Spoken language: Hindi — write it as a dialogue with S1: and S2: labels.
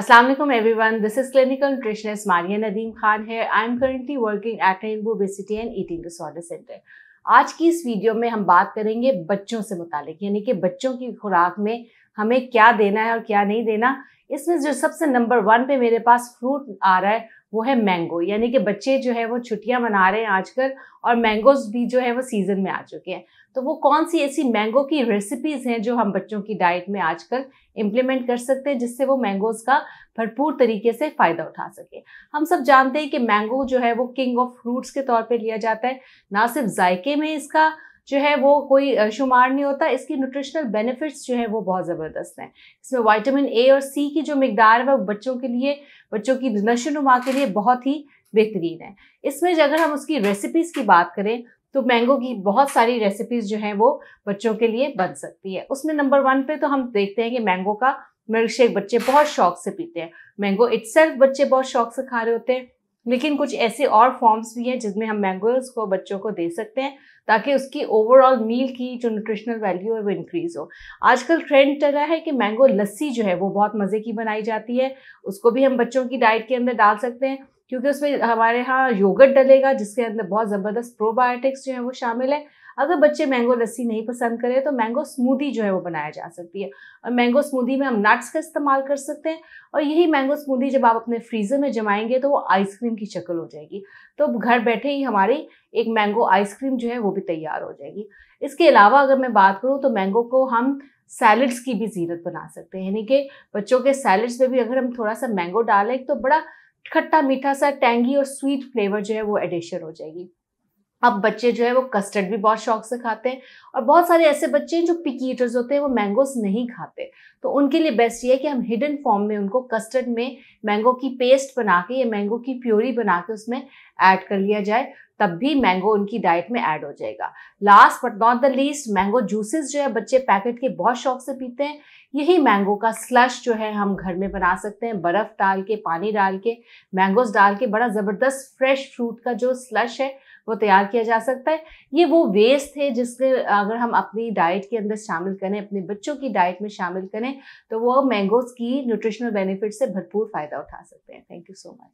S1: Assalamualaikum everyone. This is clinical nutritionist Maria Nadeem Khan here. I am currently working at Rainbow Obesity and Eating Disorder Center. आज की इस वीडियो में हम बात करेंगे बच्चों से मुतालिक यानी कि बच्चों की खुराक में हमें क्या देना है और क्या नहीं देना इसमें जो सबसे नंबर वन पे मेरे पास फ्रूट आ रहा है वो है मैंगो यानी कि बच्चे जो है वो छुट्टियां मना रहे हैं आजकल और मैंगोज भी जो है वो सीज़न में आ चुके हैं तो वो कौन सी ऐसी मैंगो की रेसिपीज़ हैं जो हम बच्चों की डाइट में आजकल इम्प्लीमेंट कर सकते हैं जिससे वो मैंगोज़ का भरपूर तरीके से फ़ायदा उठा सके हम सब जानते हैं कि मैंगो जो है वो किंग ऑफ फ्रूट्स के तौर पर लिया जाता है ना सिर्फ जायके में इसका जो है वो कोई शुमार नहीं होता इसकी न्यूट्रिशनल बेनिफिट्स जो है वो बहुत ज़बरदस्त हैं इसमें वाइटामिन ए और सी की जो मकदार है वो बच्चों के लिए बच्चों की नशोनुमा के लिए बहुत ही बेहतरीन है इसमें अगर हम उसकी रेसिपीज़ की बात करें तो मैंगो की बहुत सारी रेसिपीज़ जो हैं वो बच्चों के लिए बन सकती है उसमें नंबर वन पे तो हम देखते हैं कि मैंगो का मिल्क शेक बच्चे बहुत शौक से पीते हैं मैंगो इट्सल्फ बच्चे बहुत शौक से खा रहे होते हैं लेकिन कुछ ऐसे और फॉर्म्स भी हैं जिसमें हम मैंगोज को बच्चों को दे सकते हैं ताकि उसकी ओवरऑल मील की जो न्यूट्रिशनल वैल्यू है वो इंक्रीज़ हो आजकल ट्रेंड चल रहा है कि मैंगो लस्सी जो है वो बहुत मज़े की बनाई जाती है उसको भी हम बच्चों की डाइट के अंदर डाल सकते हैं क्योंकि उसमें हमारे यहाँ योगट डलेगा जिसके अंदर बहुत ज़बरदस्त प्रोबायोटिक्स जो है वो शामिल है अगर बच्चे मैंगो लस्सी नहीं पसंद करें तो मैंगो स्मूदी जो है वो बनाया जा सकती है और मैंगो स्मूदी में हम नट्स का इस्तेमाल कर सकते हैं और यही मैंगो स्मूदी जब आप अपने फ्रीज़र में जमाएंगे तो वो आइसक्रीम की शक्ल हो जाएगी तो घर बैठे ही हमारी एक मैंगो आइसक्रीम जो है वो भी तैयार हो जाएगी इसके अलावा अगर मैं बात करूँ तो मैंगो को हम सैलड्स की भी जीनत बना सकते हैं यानी कि बच्चों के सैलड्स में भी अगर हम थोड़ा सा मैंगो डालें तो बड़ा खट्टा मीठा सा टैंगी और स्वीट फ्लेवर जो है वो एडिशन हो जाएगी अब बच्चे जो है वो कस्टर्ड भी बहुत शौक से खाते हैं और बहुत सारे ऐसे बच्चे हैं जो पिकी ईटर्स होते हैं वो मैंगोस नहीं खाते तो उनके लिए बेस्ट ये है कि हम हिडन फॉर्म में उनको कस्टर्ड में मैंगो की पेस्ट बना के या मैंगो की प्योरी बना के उसमें ऐड कर लिया जाए तब भी मैंगो उनकी डाइट में ऐड हो जाएगा last but not the least mango juices जो है बच्चे पैकेट के बहुत शौक से पीते हैं यही मैंगो का स्लश जो है हम घर में बना सकते हैं बर्फ़ डाल के पानी डाल के मैंगोस डाल के बड़ा ज़बरदस्त फ्रेश फ्रूट का जो स्लश है वो तैयार किया जा सकता है ये वो वेस्ट थे जिसके अगर हम अपनी डाइट के अंदर शामिल करें अपने बच्चों की डाइट में शामिल करें तो वो मैंगोज़ की न्यूट्रिशनल बेनिफिट से भरपूर फ़ायदा उठा सकते हैं थैंक यू सो मच